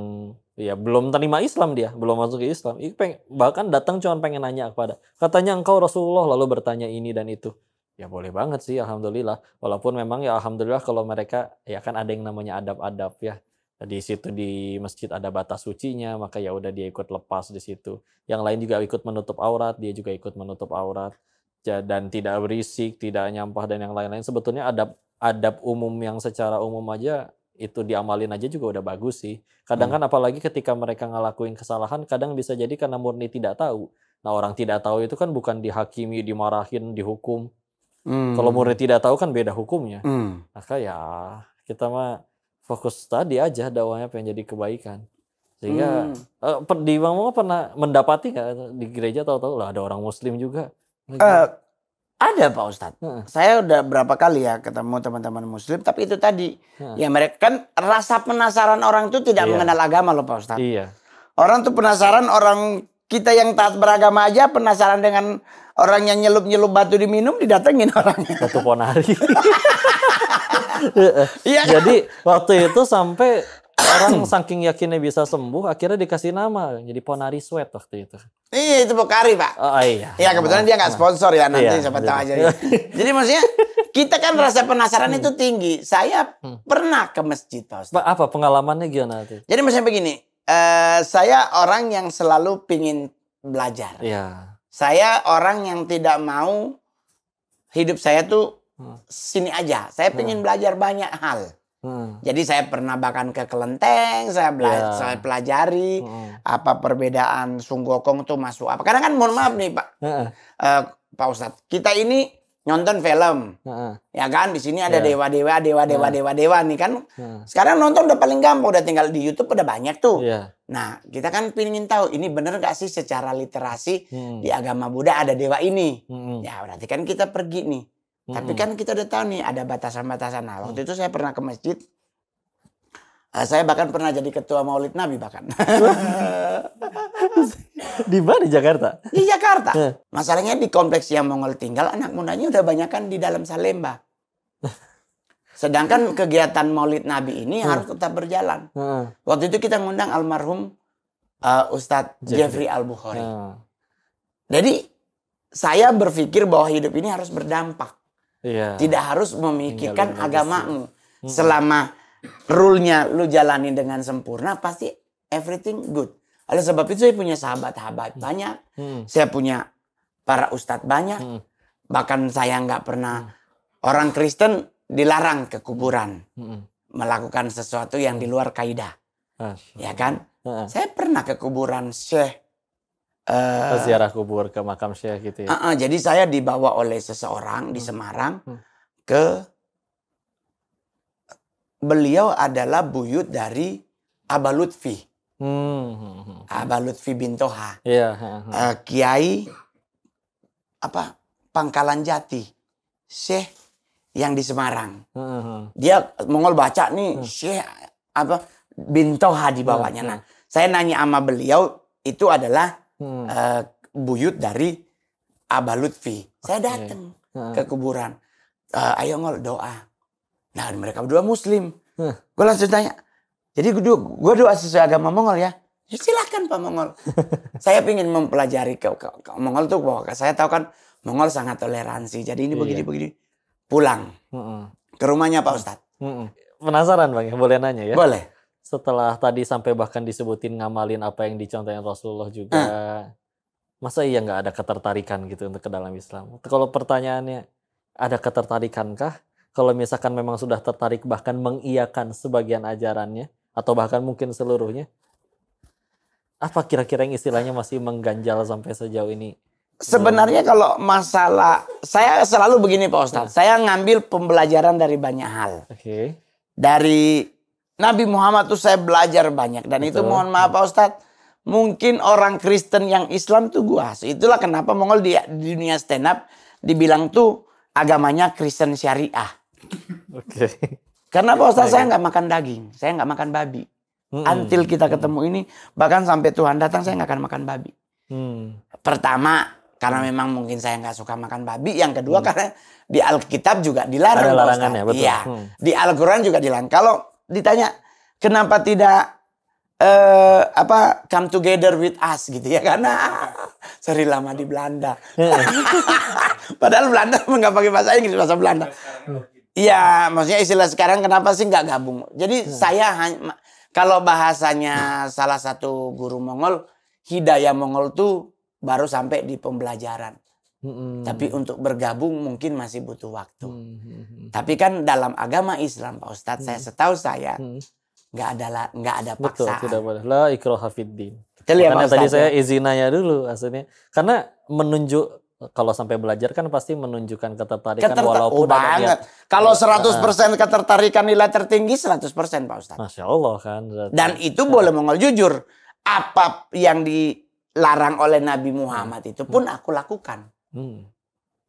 Speaker 2: Iya, belum terima Islam dia, belum masuk ke Islam. Peng, bahkan datang cuma pengen nanya kepada. Katanya engkau Rasulullah lalu bertanya ini dan itu. Ya boleh banget sih, alhamdulillah. Walaupun memang ya alhamdulillah kalau mereka ya kan ada yang namanya adab-adab ya. Di situ di masjid ada batas sucinya, maka ya udah dia ikut lepas di situ. Yang lain juga ikut menutup aurat, dia juga ikut menutup aurat. Dan tidak berisik, tidak nyampah dan yang lain-lain. Sebetulnya adab adab umum yang secara umum aja itu diamalin aja juga udah bagus sih. Kadang hmm. kan hmm. apalagi ketika mereka ngelakuin kesalahan, kadang bisa jadi karena murni tidak tahu. Nah orang tidak tahu itu kan bukan dihakimi, dimarahin, dihukum.
Speaker 1: Hmm. Kalau murni
Speaker 2: tidak tahu kan beda hukumnya. Hmm. Maka ya kita mah fokus tadi aja dakwahnya pengen jadi kebaikan. Sehingga hmm. uh, di Bang pernah mendapati nggak di gereja tahu-tahu lah ada orang Muslim juga. Uh, ada Pak Ustadz.
Speaker 1: Hmm. Saya udah berapa kali ya ketemu teman-teman muslim. Tapi itu tadi. Hmm. Ya mereka kan rasa penasaran orang itu tidak iya. mengenal agama loh Pak Ustadz. Iya. Orang tuh penasaran orang kita yang taat beragama aja penasaran dengan
Speaker 2: orang yang nyelup-nyelup batu diminum didatengin orangnya. Batu ponari. Iya. iya kan? Jadi waktu itu sampai orang saking yakinnya bisa sembuh akhirnya dikasih nama jadi Ponari Sweat waktu itu.
Speaker 1: Iya itu Pokari pak. Oh, oh iya. Iya kebetulan dia nggak sponsor ya nanti iya, siapa iya. tahu aja. Ya. jadi maksudnya kita kan rasa penasaran hmm. itu tinggi. Saya
Speaker 2: hmm. pernah ke masjid Pak. Apa pengalamannya gimana itu?
Speaker 1: Jadi maksudnya begini, uh, saya orang yang selalu pingin belajar. Iya. Saya orang yang tidak mau hidup saya tuh hmm. sini aja. Saya pengen hmm. belajar banyak hal. Hmm. Jadi saya pernah bahkan ke Kelenteng, saya, bela yeah. saya pelajari hmm. apa perbedaan sunggokong tuh masuk apa. Karena kan mohon maaf nih Pak, hmm. uh, Pak Ustadz, kita ini nonton film, hmm. ya kan di sini ada yeah. Iya. dewa dewa dewa dewa dewa dewa nih kan. Hmm. Sekarang nonton udah paling gampang, udah tinggal di YouTube udah banyak tuh. Yeah. Nah kita kan pingin tahu ini bener gak sih secara literasi hmm. di agama Buddha ada dewa ini. Hmm. Ya berarti kan kita pergi nih Hmm. Tapi kan kita udah tahu nih ada batasan-batasan. Nah, waktu hmm. itu saya pernah ke masjid. Uh, saya bahkan pernah jadi ketua Maulid Nabi bahkan.
Speaker 2: di mana di Jakarta?
Speaker 1: Di Jakarta. Eh. Masalahnya di kompleks yang Mongol tinggal anak mudanya udah banyak kan di dalam Salemba. Sedangkan kegiatan Maulid Nabi ini hmm. harus tetap berjalan. Hmm. Waktu itu kita ngundang almarhum uh, Ustadz Jeffrey, Jeffrey Al Bukhari. Hmm. Jadi saya berpikir bahwa hidup ini harus berdampak. Iya. Tidak harus memikirkan agamamu. Hmm. Selama rule-nya lu jalani dengan sempurna pasti everything good. Oleh sebab itu saya punya sahabat-sahabat hmm. banyak. Hmm. Saya punya para ustadz banyak. Hmm. Bahkan saya nggak pernah hmm. orang Kristen dilarang ke kuburan. Hmm. Melakukan sesuatu yang di luar kaidah. Ya kan? Hmm. Saya pernah ke kuburan Syekh uh, eh, ziarah
Speaker 2: kubur ke makam Syekh gitu ya. Uh,
Speaker 1: uh, jadi saya dibawa oleh seseorang di hmm. Semarang hmm. ke beliau adalah buyut dari Abah Lutfi. Hmm. hmm, hmm. Abah Lutfi bin Toha. Yeah. Iya, uh, Kiai apa? Pangkalan Jati. Syekh yang di Semarang. Hmm. Dia Mongol baca nih hmm. Syekh apa? bintoha Toha di bawahnya. Nah, saya nanya sama beliau itu adalah hmm. uh, buyut dari Abah Lutfi. Saya datang okay. Hmm. ke kuburan. Uh, ayo ngol doa. Nah mereka berdua muslim. Hmm. Gue langsung tanya. Jadi gue, gue doa sesuai agama Mongol ya. Ya silakan Pak Mongol. saya ingin mempelajari ke, ke, ke Mongol tuh bahwa saya tahu kan
Speaker 2: Mongol sangat toleransi. Jadi ini iya. begini-begini. Iya. Pulang hmm. ke rumahnya Pak hmm. Ustadz. Hmm. Penasaran Bang ya? Boleh nanya ya? Boleh setelah tadi sampai bahkan disebutin ngamalin apa yang dicontohin Rasulullah juga uh. masa iya nggak ada ketertarikan gitu untuk ke dalam Islam kalau pertanyaannya ada ketertarikankah kalau misalkan memang sudah tertarik bahkan mengiyakan sebagian ajarannya atau bahkan mungkin seluruhnya apa kira-kira yang istilahnya masih mengganjal sampai sejauh ini sebenarnya
Speaker 1: kalau masalah saya selalu begini Pak Ustadz nah. saya ngambil pembelajaran dari banyak hal okay. dari Nabi Muhammad tuh saya belajar banyak dan Betul. itu mohon maaf Pak Ustadz mungkin orang Kristen yang Islam tuh gua asuh. Itulah kenapa Mongol di, di dunia stand up dibilang tuh agamanya Kristen syariah. Oke. Okay. Karena Pak Ustadz saya nggak makan daging, saya nggak makan babi. Hmm. Until kita ketemu ini, bahkan sampai Tuhan datang saya nggak akan makan babi. Hmm. Pertama karena memang mungkin saya nggak suka makan babi. Yang kedua hmm. karena di Alkitab juga dilarang. Ada larangannya, betul. Iya, hmm. di Al-Quran juga dilarang. Kalau ditanya kenapa tidak uh, apa come together with us gitu ya karena ah, sorry lama di Belanda padahal Belanda nggak pakai bahasa Inggris bahasa Belanda iya maksudnya istilah sekarang kenapa sih nggak gabung jadi hmm. saya hanya kalau bahasanya salah satu guru Mongol hidayah Mongol tuh baru sampai di pembelajaran tapi untuk bergabung mungkin masih butuh waktu.
Speaker 2: Hmm.
Speaker 1: Tapi kan dalam agama Islam, Pak Ustadz, hmm. saya mm-hmm. setahu saya nggak hmm. ada nggak ada paksaan. Betul, tidak
Speaker 2: boleh. La ikroha fiddin. Ya, Karena tadi saya ya? izinanya dulu aslinya. Karena menunjuk kalau sampai belajar kan pasti menunjukkan ketertarikan Keterta walaupun oh, banget. ya, kalau 100% uh, nah, nah. ketertarikan nilai tertinggi 100% Pak Ustadz. Masya Allah kan. Dan itu nah. boleh mengol jujur.
Speaker 1: Apa yang dilarang oleh Nabi Muhammad itu pun hmm. aku lakukan. Hmm.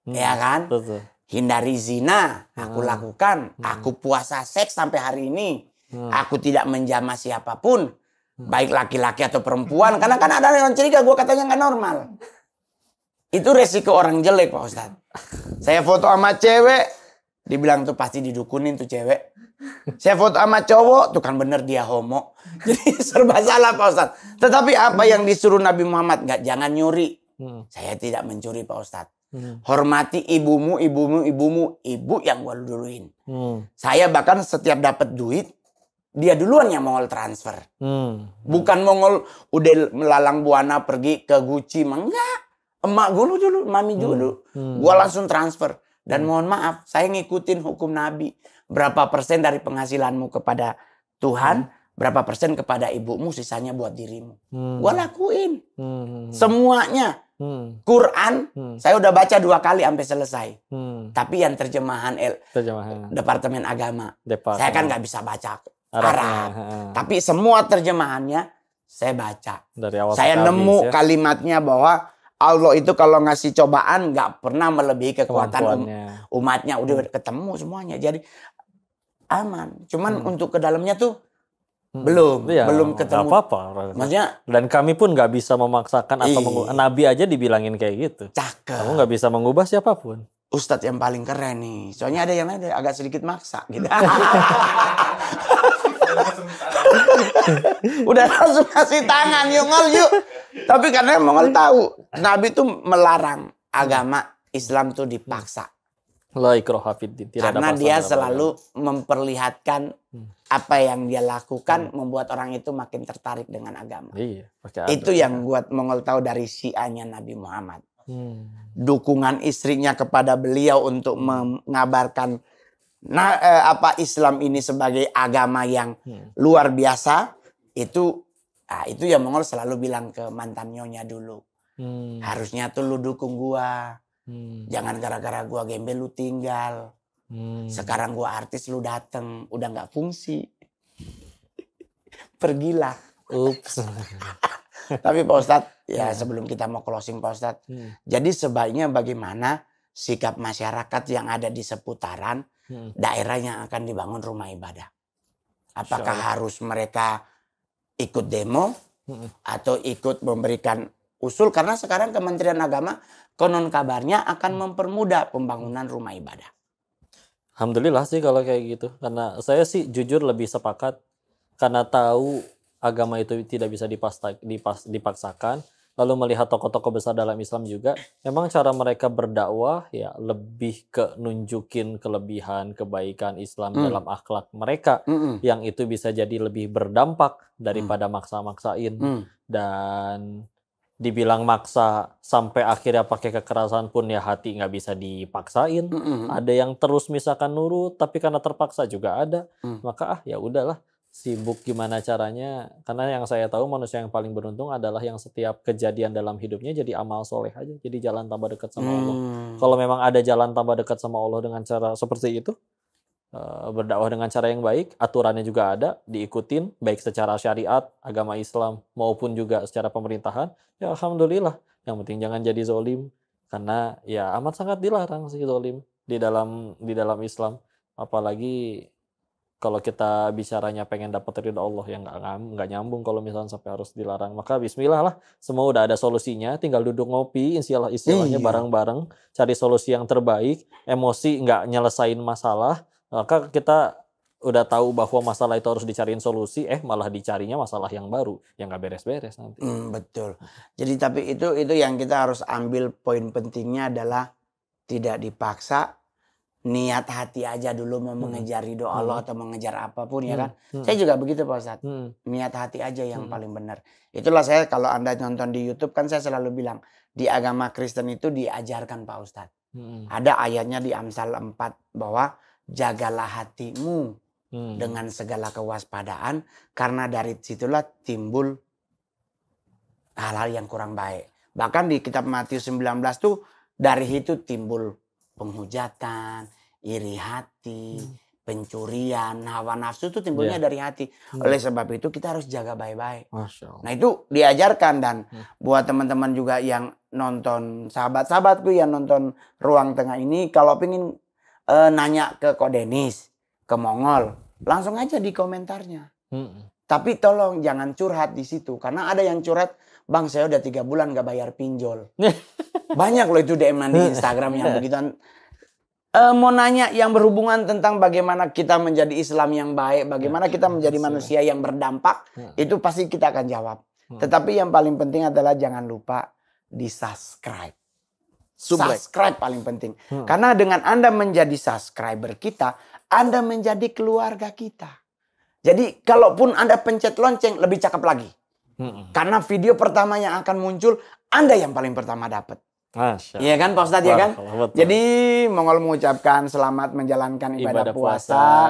Speaker 1: Hmm. Ya kan? Betul. Hindari zina, aku hmm. lakukan. Hmm. Aku puasa seks sampai hari ini. Hmm. Aku tidak menjamah siapapun. Hmm. Baik laki-laki atau perempuan. Karena kan ada yang curiga gue katanya nggak normal. Itu resiko orang jelek Pak Ustadz. Saya foto sama cewek. Dibilang tuh pasti didukunin tuh cewek. Saya foto sama cowok, tuh kan bener dia homo. Jadi serba salah Pak Ustadz. Tetapi apa yang disuruh Nabi Muhammad? Gak jangan nyuri Hmm. Saya tidak mencuri Pak Ustadz. Hmm. Hormati ibumu, ibumu, ibumu, ibu yang gua duluin. Hmm. Saya bahkan setiap dapat duit, dia duluan yang mongol transfer. Hmm. Bukan mongol udah melalang buana pergi ke Gucci, enggak. Emak gue dulu, dulu, mami hmm. dulu. Hmm. Hmm. Gua langsung transfer. Dan hmm. mohon maaf, saya ngikutin hukum Nabi. Berapa persen dari penghasilanmu kepada Tuhan, hmm berapa persen kepada ibumu, sisanya buat dirimu. Hmm. Gua lakuin hmm. semuanya. Hmm. Quran hmm. saya udah baca dua kali sampai selesai. Hmm. Tapi yang terjemahan El, terjemahan. Departemen Agama,
Speaker 2: Departemen. saya kan nggak bisa baca Arab. Arab. Tapi
Speaker 1: semua terjemahannya saya baca.
Speaker 2: Dari awal saya nemu ya?
Speaker 1: kalimatnya bahwa Allah itu kalau ngasih cobaan nggak pernah melebihi kekuatan um, umatnya. Udah hmm. ketemu semuanya. Jadi aman. Cuman hmm. untuk ke dalamnya tuh Hmm. Belum, ya, belum ketemu. apa-apa.
Speaker 2: Maksudnya dan kami pun nggak bisa memaksakan atau iya. mengubah. Nabi aja dibilangin kayak gitu. Cakep. Kamu nggak bisa mengubah siapapun. Ustadz yang paling keren nih.
Speaker 1: Soalnya ada yang ada agak sedikit maksa gitu. Udah langsung kasih tangan yuk yuk. Tapi karena mongol tahu Nabi tuh melarang agama Islam tuh dipaksa.
Speaker 2: La Karena dia selalu
Speaker 1: memperlihatkan hmm. apa yang dia lakukan hmm. membuat orang itu makin tertarik dengan agama. Iya, pakai itu yang buat Mongol tahu dari sianya Nabi Muhammad. Hmm. Dukungan istrinya kepada beliau untuk hmm. mengabarkan nah eh, apa Islam ini sebagai agama yang hmm. luar biasa itu nah, itu yang Mongol selalu bilang ke mantan nyonya dulu.
Speaker 2: Hmm. Harusnya
Speaker 1: tuh lu dukung gua
Speaker 2: Hmm. Jangan
Speaker 1: gara-gara gua gembel lu tinggal. Hmm. Sekarang gua artis lu dateng, udah nggak fungsi. Pergilah. Ups. Tapi Pak Ustadz, ya hmm. sebelum kita mau closing Pak Ustadz. Hmm. Jadi sebaiknya bagaimana sikap masyarakat yang ada di seputaran hmm. daerah yang akan dibangun rumah ibadah. Apakah harus mereka ikut demo hmm. atau ikut memberikan usul karena sekarang Kementerian Agama konon kabarnya akan mempermudah pembangunan rumah ibadah.
Speaker 2: Alhamdulillah sih kalau kayak gitu karena saya sih jujur lebih sepakat karena tahu agama itu tidak bisa dipasta, dipas, dipaksakan lalu melihat tokoh-tokoh besar dalam Islam juga memang cara mereka berdakwah ya lebih ke nunjukin kelebihan kebaikan Islam mm. dalam akhlak mereka mm -mm. yang itu bisa jadi lebih berdampak daripada hmm. maksa-maksain hmm. dan dibilang maksa sampai akhirnya pakai kekerasan pun ya hati nggak bisa dipaksain. Mm -hmm. Ada yang terus misalkan nurut tapi karena terpaksa juga ada. Mm. Maka ah ya udahlah sibuk gimana caranya karena yang saya tahu manusia yang paling beruntung adalah yang setiap kejadian dalam hidupnya jadi amal soleh aja jadi jalan tambah dekat sama hmm. Allah kalau memang ada jalan tambah dekat sama Allah dengan cara seperti itu Eh, berdakwah dengan cara yang baik, aturannya juga ada, diikutin baik secara syariat, agama Islam maupun juga secara pemerintahan. Ya alhamdulillah. Yang penting jangan jadi zolim karena ya amat sangat dilarang sih zolim di dalam di dalam Islam. Apalagi kalau kita bicaranya pengen dapat ridho Allah yang nggak nggak nyambung kalau misalnya sampai harus dilarang. Maka Bismillah lah, semua udah ada solusinya. Tinggal duduk ngopi, istilah istilahnya iya. bareng-bareng, cari solusi yang terbaik. Emosi nggak nyelesain masalah maka kita udah tahu bahwa masalah itu harus dicariin solusi eh malah dicarinya masalah yang baru yang gak beres-beres nanti mm, betul jadi tapi itu itu yang kita harus ambil poin pentingnya
Speaker 1: adalah tidak dipaksa niat hati aja dulu mau hmm. mengejar ridho Allah hmm. atau mengejar apapun ya hmm. ya kan. Hmm. Saya juga begitu Pak Ustadz. Hmm. Niat hati aja yang hmm. paling benar. Itulah saya kalau Anda nonton di YouTube kan saya selalu bilang di agama Kristen itu diajarkan Pak Ustadz. Hmm. Ada ayatnya di Amsal 4 bahwa jagalah hatimu hmm. dengan segala kewaspadaan karena dari situlah timbul hal-hal yang kurang baik. Bahkan di kitab Matius 19 tuh dari itu timbul penghujatan, iri hati, hmm. pencurian, hawa nafsu itu timbulnya yeah. dari hati. Hmm. Oleh sebab itu kita harus jaga baik-baik. Nah itu diajarkan dan hmm. buat teman-teman juga yang nonton sahabat-sahabatku yang nonton ruang tengah ini kalau pengen e, nanya ke Ko Denis, ke Mongol, langsung aja di komentarnya. Hmm. Tapi tolong jangan curhat di situ karena ada yang curhat, "Bang, saya udah tiga bulan gak bayar pinjol." Banyak loh itu DM di Instagram yang begitu E, eh, mau nanya yang berhubungan tentang bagaimana kita menjadi Islam yang baik, bagaimana ya, kita menjadi manusia yang berdampak, hmm. itu pasti kita akan jawab. Hmm. Tetapi yang paling penting adalah jangan lupa di subscribe subscribe, Subscribe paling penting. Hmm. Karena dengan Anda menjadi subscriber kita, Anda menjadi keluarga kita. Jadi kalaupun Anda pencet lonceng lebih cakep lagi. Hmm. Karena video pertama yang akan muncul, Anda yang paling pertama dapat.
Speaker 2: Iya kan Pak Ustadz ya kan? Betul. Jadi
Speaker 1: Mongol mengucapkan selamat menjalankan ibadah, ibadah puasa, puasa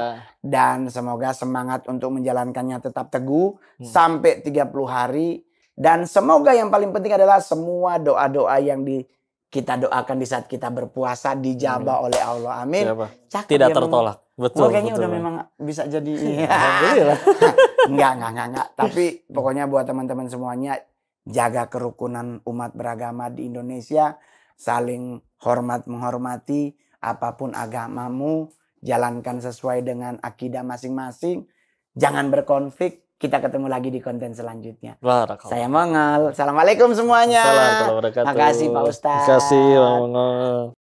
Speaker 1: dan semoga semangat untuk menjalankannya tetap teguh hmm. sampai 30 hari dan semoga yang paling penting adalah semua doa-doa yang di kita doakan di saat kita berpuasa dijabah hmm. oleh Allah. Amin. Cakep, Tidak ya, tertolak.
Speaker 2: Betul. kayaknya betul. udah memang
Speaker 1: bisa jadi. Alhamdulillah. enggak, enggak, enggak, enggak. Tapi pokoknya buat teman-teman semuanya jaga kerukunan umat beragama di Indonesia, saling hormat menghormati apapun agamamu, jalankan sesuai dengan akidah masing-masing. Jangan berkonflik, kita ketemu lagi di konten selanjutnya. Barakallah. Saya Mongol. Assalamualaikum semuanya. Assalamualaikum warahmatullahi wabarakatuh. Makasih Pak Ustaz.
Speaker 2: Makasih Pak Mongol.